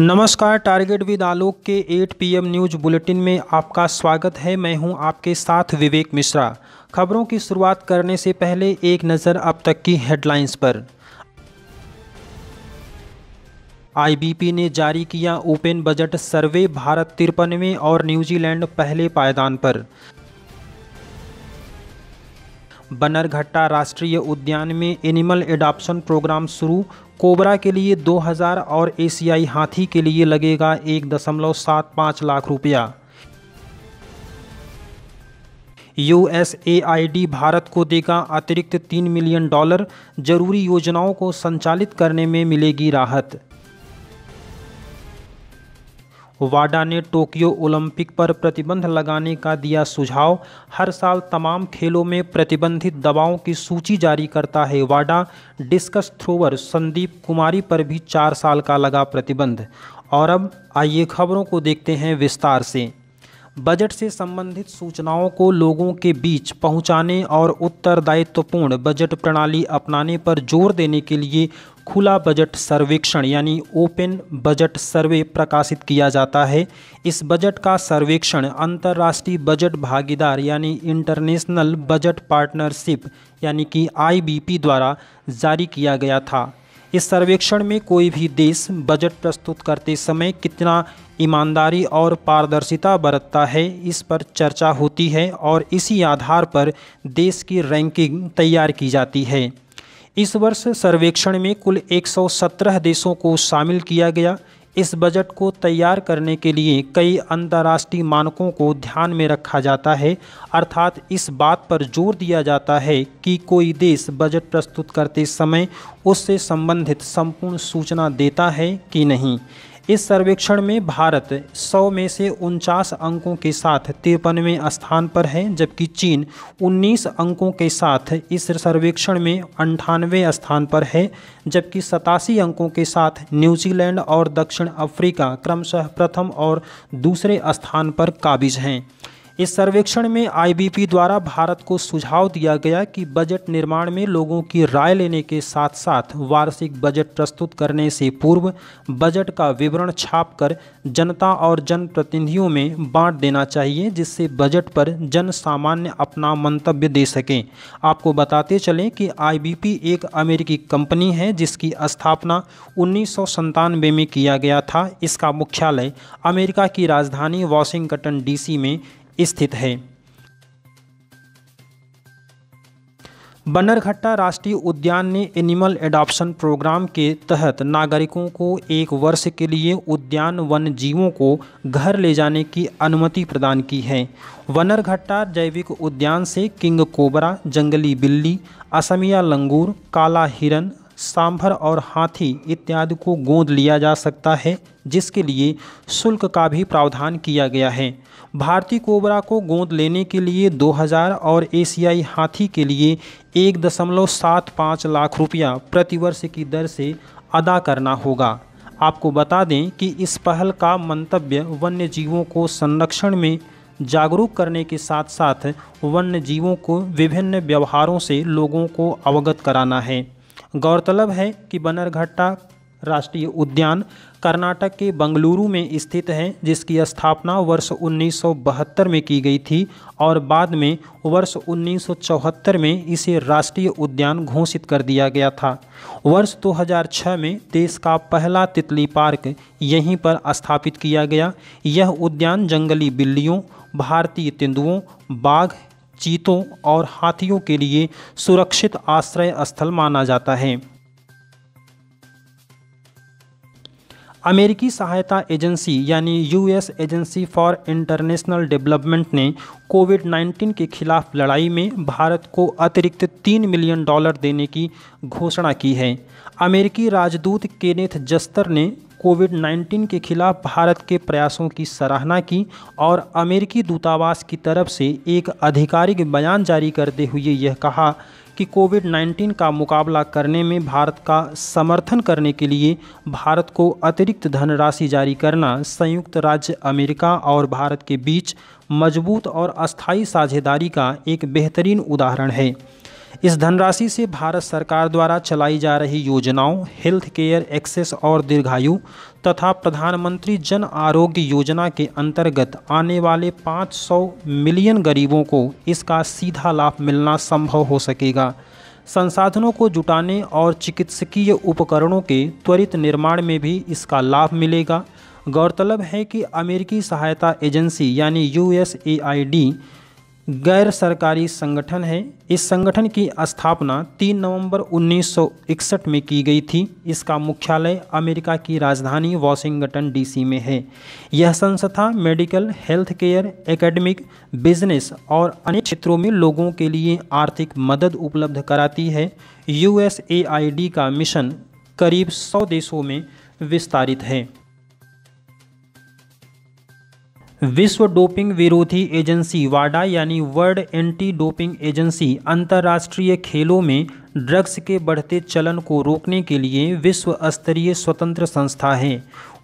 नमस्कार target with आलोक के 8 PM news bulletin में आपका स्वागत है मैं हूं आपके साथ विवेक मिश्रा खबरों की शुरुआत करने से पहले एक नज़र अब तक की हेडलाइंस पर आईबीपी ने जारी किया ओपन बजट सर्वे भारत तिरपनवें और न्यूजीलैंड पहले पायदान पर बनरघट्टा राष्ट्रीय उद्यान में एनिमल एडाप्शन प्रोग्राम शुरू कोबरा के लिए 2000 और एशियाई हाथी के लिए लगेगा एक दशमलव सात पाँच लाख रुपया यूएसएआईडी भारत को देगा अतिरिक्त तीन मिलियन डॉलर जरूरी योजनाओं को संचालित करने में मिलेगी राहत वाडा ने टोक्यो ओलंपिक पर प्रतिबंध लगाने का दिया सुझाव हर साल तमाम खेलों में प्रतिबंधित दवाओं की सूची जारी करता है वाडा डिस्कस थ्रोवर संदीप कुमारी पर भी चार साल का लगा प्रतिबंध और अब आइए खबरों को देखते हैं विस्तार से बजट से संबंधित सूचनाओं को लोगों के बीच पहुंचाने और उत्तरदायित्वपूर्ण बजट प्रणाली अपनाने पर जोर देने के लिए खुला बजट सर्वेक्षण यानी ओपन बजट सर्वे प्रकाशित किया जाता है इस बजट का सर्वेक्षण अंतर्राष्ट्रीय बजट भागीदार यानी इंटरनेशनल बजट पार्टनरशिप यानी कि आईबीपी द्वारा जारी किया गया था इस सर्वेक्षण में कोई भी देश बजट प्रस्तुत करते समय कितना ईमानदारी और पारदर्शिता बरतता है इस पर चर्चा होती है और इसी आधार पर देश की रैंकिंग तैयार की जाती है इस वर्ष सर्वेक्षण में कुल 117 देशों को शामिल किया गया इस बजट को तैयार करने के लिए कई अंतर्राष्ट्रीय मानकों को ध्यान में रखा जाता है अर्थात इस बात पर जोर दिया जाता है कि कोई देश बजट प्रस्तुत करते समय उससे संबंधित संपूर्ण सूचना देता है कि नहीं इस सर्वेक्षण में भारत 100 में से उनचास अंकों के साथ तिरपनवें स्थान पर है जबकि चीन 19 अंकों के साथ इस सर्वेक्षण में अंठानवे स्थान पर है जबकि सतासी अंकों के साथ न्यूजीलैंड और दक्षिण अफ्रीका क्रमशः प्रथम और दूसरे स्थान पर काबिज हैं इस सर्वेक्षण में आईबीपी द्वारा भारत को सुझाव दिया गया कि बजट निर्माण में लोगों की राय लेने के साथ साथ वार्षिक बजट प्रस्तुत करने से पूर्व बजट का विवरण छापकर जनता और जनप्रतिनिधियों में बांट देना चाहिए जिससे बजट पर जन सामान्य अपना मंतव्य दे सकें आपको बताते चलें कि आईबीपी एक अमेरिकी कंपनी है जिसकी स्थापना उन्नीस में किया गया था इसका मुख्यालय अमेरिका की राजधानी वॉशिंगटन डी में स्थित है बनरघट्टा राष्ट्रीय उद्यान ने एनिमल एडॉप्शन प्रोग्राम के तहत नागरिकों को एक वर्ष के लिए उद्यान वन जीवों को घर ले जाने की अनुमति प्रदान की है बनरघट्टा जैविक उद्यान से किंग कोबरा जंगली बिल्ली असमिया लंगूर काला हिरन सांभर और हाथी इत्यादि को गोद लिया जा सकता है जिसके लिए शुल्क का भी प्रावधान किया गया है भारतीय कोबरा को गोद लेने के लिए 2000 और एशियाई हाथी के लिए एक दशमलव सात पाँच लाख रुपया प्रतिवर्ष की दर से अदा करना होगा आपको बता दें कि इस पहल का मंतव्य वन्य जीवों को संरक्षण में जागरूक करने के साथ साथ वन्य जीवों को विभिन्न व्यवहारों से लोगों को अवगत कराना है गौरतलब है कि बनरघट्टा राष्ट्रीय उद्यान कर्नाटक के बंगलुरु में स्थित है जिसकी स्थापना वर्ष 1972 में की गई थी और बाद में वर्ष 1974 में इसे राष्ट्रीय उद्यान घोषित कर दिया गया था वर्ष 2006 में देश का पहला तितली पार्क यहीं पर स्थापित किया गया यह उद्यान जंगली बिल्लियों भारतीय तेंदुओं बाघ चीतों और हाथियों के लिए सुरक्षित आश्रय स्थल माना जाता है अमेरिकी सहायता एजेंसी यानी US agency for international development ने कोविड 19 के खिलाफ लड़ाई में भारत को अतिरिक्त तीन मिलियन डॉलर देने की घोषणा की है अमेरिकी राजदूत केनेथ जस्तर ने कोविड 19 के खिलाफ भारत के प्रयासों की सराहना की और अमेरिकी दूतावास की तरफ से एक आधिकारिक बयान जारी करते हुए यह कहा कि कोविड 19 का मुकाबला करने में भारत का समर्थन करने के लिए भारत को अतिरिक्त धनराशि जारी करना संयुक्त राज्य अमेरिका और भारत के बीच मजबूत और अस्थायी साझेदारी का एक बेहतरीन उदाहरण है इस धनराशि से भारत सरकार द्वारा चलाई जा रही योजनाओं हेल्थ केयर एक्सेस और दीर्घायु तथा प्रधानमंत्री जन आरोग्य योजना के अंतर्गत आने वाले 500 मिलियन गरीबों को इसका सीधा लाभ मिलना संभव हो सकेगा संसाधनों को जुटाने और चिकित्सकीय उपकरणों के त्वरित निर्माण में भी इसका लाभ मिलेगा गौरतलब है कि अमेरिकी सहायता एजेंसी यानी यू गैर सरकारी संगठन है इस संगठन की स्थापना 3 नवंबर 1961 में की गई थी इसका मुख्यालय अमेरिका की राजधानी वॉशिंगटन डीसी में है यह संस्था medical health care academic business और अन्य क्षेत्रों में लोगों के लिए आर्थिक मदद उपलब्ध कराती है यूएसएआईडी का मिशन करीब 100 देशों में विस्तारित है विश्व डोपिंग विरोधी एजेंसी वाडा यानी वर्ल्ड एंटी डोपिंग एजेंसी अंतर्राष्ट्रीय खेलों में ड्रग्स के बढ़ते चलन को रोकने के लिए विश्व स्तरीय स्वतंत्र संस्था है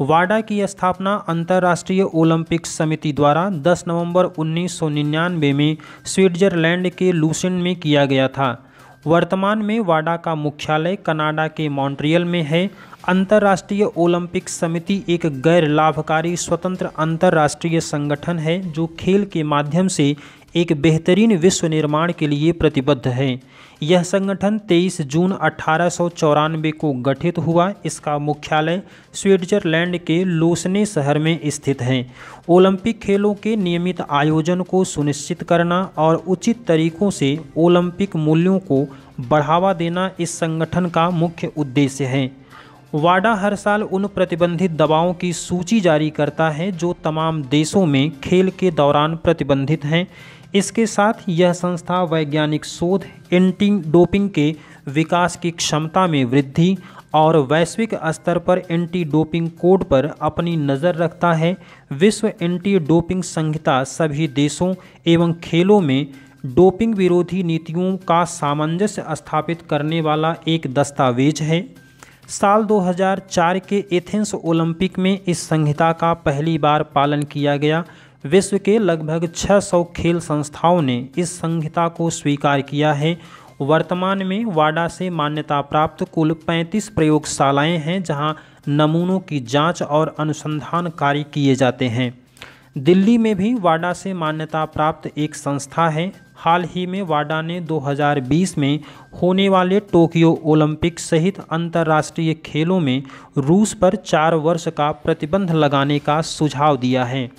वाडा की स्थापना अंतर्राष्ट्रीय ओलंपिक समिति द्वारा 10 नवंबर 1999 में स्विट्जरलैंड के लूसिन में किया गया था वर्तमान में वाडा का मुख्यालय कनाडा के मॉन्ट्रियल में है अंतर्राष्ट्रीय ओलंपिक समिति एक गैर लाभकारी स्वतंत्र अंतर्राष्ट्रीय संगठन है जो खेल के माध्यम से एक बेहतरीन विश्व निर्माण के लिए प्रतिबद्ध है यह संगठन 23 जून अठारह को गठित हुआ इसका मुख्यालय स्विट्जरलैंड के लोसने शहर में स्थित है ओलंपिक खेलों के नियमित आयोजन को सुनिश्चित करना और उचित तरीकों से ओलंपिक मूल्यों को बढ़ावा देना इस संगठन का मुख्य उद्देश्य है वाडा हर साल उन प्रतिबंधित दवाओं की सूची जारी करता है जो तमाम देशों में खेल के दौरान प्रतिबंधित हैं इसके साथ यह संस्था वैज्ञानिक शोध एंटी डोपिंग के विकास की क्षमता में वृद्धि और वैश्विक स्तर पर एंटी डोपिंग कोड पर अपनी नज़र रखता है विश्व एंटी डोपिंग संहिता सभी देशों एवं खेलों में डोपिंग विरोधी नीतियों का सामंजस्य स्थापित करने वाला एक दस्तावेज है साल 2004 के एथेंस ओलंपिक में इस संहिता का पहली बार पालन किया गया विश्व के लगभग 600 खेल संस्थाओं ने इस संहिता को स्वीकार किया है वर्तमान में वाडा से मान्यता प्राप्त कुल 35 प्रयोगशालाएं हैं जहां नमूनों की जांच और अनुसंधान कार्य किए जाते हैं दिल्ली में भी वाडा से मान्यता प्राप्त एक संस्था है हाल ही में वाडा ने 2020 में होने वाले टोक्यो ओलंपिक सहित अंतर्राष्ट्रीय खेलों में रूस पर चार वर्ष का प्रतिबंध लगाने का सुझाव दिया है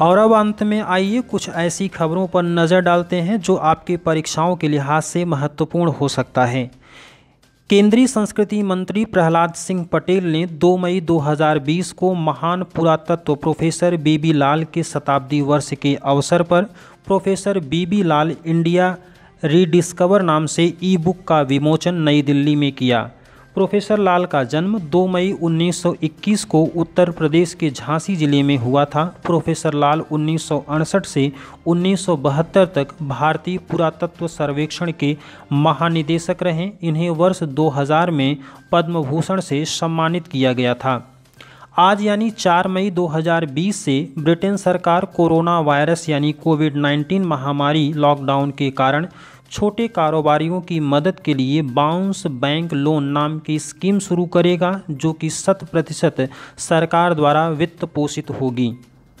और अब अंत में आइए कुछ ऐसी खबरों पर नज़र डालते हैं जो आपके परीक्षाओं के लिहाज से महत्वपूर्ण हो सकता है केंद्रीय संस्कृति मंत्री प्रहलाद सिंह पटेल ने 2 मई 2020 को महान पुरातत्व प्रोफेसर बीबी लाल के शताब्दी वर्ष के अवसर पर professor B B Lal India rediscover नाम से ई बुक का विमोचन नई दिल्ली में किया प्रोफेसर लाल का जन्म 2 मई 1921 को उत्तर प्रदेश के झांसी जिले में हुआ था प्रोफेसर लाल उन्नीस से उन्नीस तक भारतीय पुरातत्व सर्वेक्षण के महानिदेशक रहे इन्हें वर्ष 2000 में पद्म भूषण से सम्मानित किया गया था आज यानी 4 मई 2020 से ब्रिटेन सरकार कोरोना वायरस यानी कोविड 19 महामारी लॉकडाउन के कारण छोटे कारोबारियों की मदद के लिए बाउंस बैंक लोन नाम की स्कीम शुरू करेगा जो कि शत प्रतिशत सरकार द्वारा वित्त पोषित होगी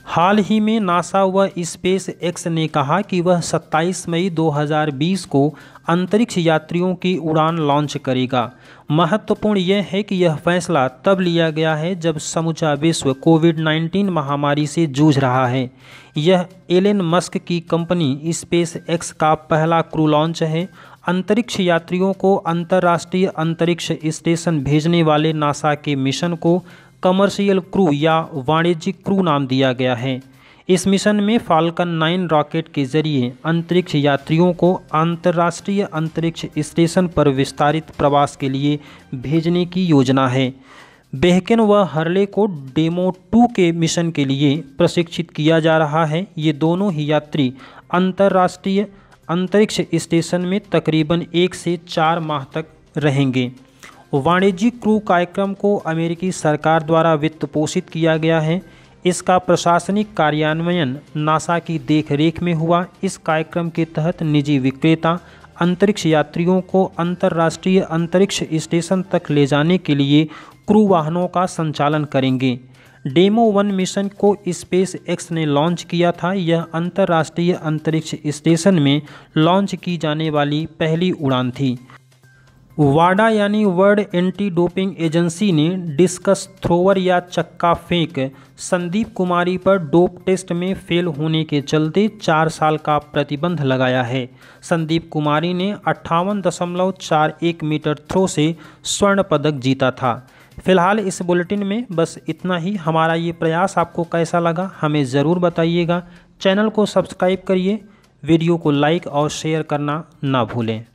हाल ही में नासा व स्पेस एक्स ने कहा कि वह 27 मई 2020 को अंतरिक्ष यात्रियों की उड़ान लॉन्च करेगा महत्वपूर्ण यह है कि यह फैसला तब लिया गया है जब समूचा विश्व कोविड 19 महामारी से जूझ रहा है यह एलन मस्क की कंपनी स्पेस एक्स का पहला क्रू लॉन्च है अंतरिक्ष यात्रियों को अंतर्राष्ट्रीय अंतरिक्ष स्टेशन भेजने वाले नासा के मिशन को कमर्शियल क्रू या वाणिज्यिक क्रू नाम दिया गया है इस मिशन में फाल्कन नाइन रॉकेट के जरिए अंतरिक्ष यात्रियों को अंतर्राष्ट्रीय अंतरिक्ष स्टेशन पर विस्तारित प्रवास के लिए भेजने की योजना है बेहकिन व हरले को डेमो टू के मिशन के लिए प्रशिक्षित किया जा रहा है ये दोनों ही यात्री अंतर्राष्ट्रीय अंतरिक्ष स्टेशन में तकरीबन एक से चार माह तक रहेंगे वाणिज्यिक क्रू कार्यक्रम को अमेरिकी सरकार द्वारा वित्त पोषित किया गया है इसका प्रशासनिक कार्यान्वयन नासा की देखरेख में हुआ इस कार्यक्रम के तहत निजी विक्रेता अंतरिक्ष यात्रियों को अंतर्राष्ट्रीय अंतरिक्ष स्टेशन तक ले जाने के लिए क्रू वाहनों का संचालन करेंगे डेमो वन मिशन को स्पेस एक्स ने लॉन्च किया था यह अंतर्राष्ट्रीय अंतरिक्ष स्टेशन में लॉन्च की जाने वाली पहली उड़ान थी वाडा यानी वर्ल्ड एंटी डोपिंग एजेंसी ने डिस्कस थ्रोवर या चक्का फेंक संदीप कुमारी पर डोप टेस्ट में फेल होने के चलते चार साल का प्रतिबंध लगाया है संदीप कुमारी ने अट्ठावन दशमलव चार एक मीटर थ्रो से स्वर्ण पदक जीता था फिलहाल इस बुलेटिन में बस इतना ही हमारा ये प्रयास आपको कैसा लगा हमें ज़रूर बताइएगा चैनल को सब्सक्राइब करिए वीडियो को लाइक और शेयर करना ना भूलें